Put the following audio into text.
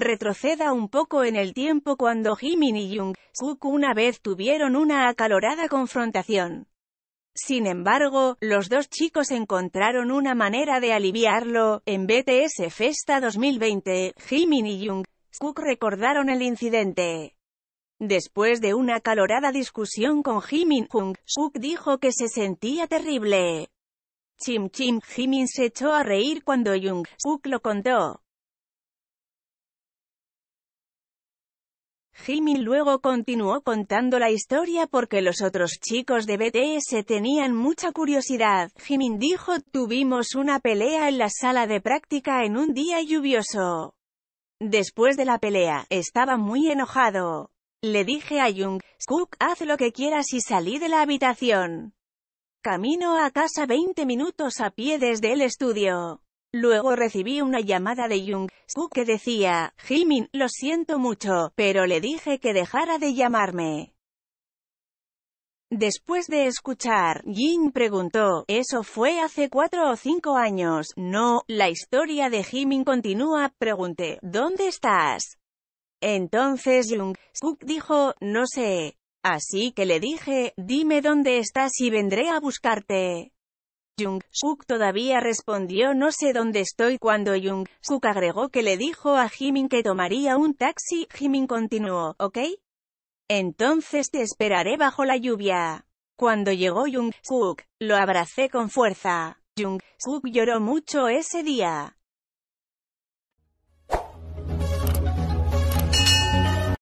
Retroceda un poco en el tiempo cuando Jimin y Jung-suk una vez tuvieron una acalorada confrontación. Sin embargo, los dos chicos encontraron una manera de aliviarlo. En BTS Festa 2020, Jimin y Jung-suk recordaron el incidente. Después de una acalorada discusión con Jimin, Jung-suk dijo que se sentía terrible. Chim Chim Jimin se echó a reír cuando Jung-suk lo contó. Jimin luego continuó contando la historia porque los otros chicos de BTS tenían mucha curiosidad. Jimin dijo, tuvimos una pelea en la sala de práctica en un día lluvioso. Después de la pelea, estaba muy enojado. Le dije a Jung, Cook, haz lo que quieras y salí de la habitación. Camino a casa 20 minutos a pie desde el estudio. Luego recibí una llamada de Jung Suk que decía, Jimin, lo siento mucho, pero le dije que dejara de llamarme. Después de escuchar, Jin preguntó, ¿eso fue hace cuatro o cinco años? No, la historia de Jimin continúa, pregunté, ¿dónde estás? Entonces Jung Suk dijo, no sé. Así que le dije, dime dónde estás y vendré a buscarte. Jung-suk todavía respondió no sé dónde estoy cuando Jung-suk agregó que le dijo a Jimin que tomaría un taxi. Jimin continuó, ¿ok? Entonces te esperaré bajo la lluvia. Cuando llegó Jung-suk, lo abracé con fuerza. Jung-suk lloró mucho ese día.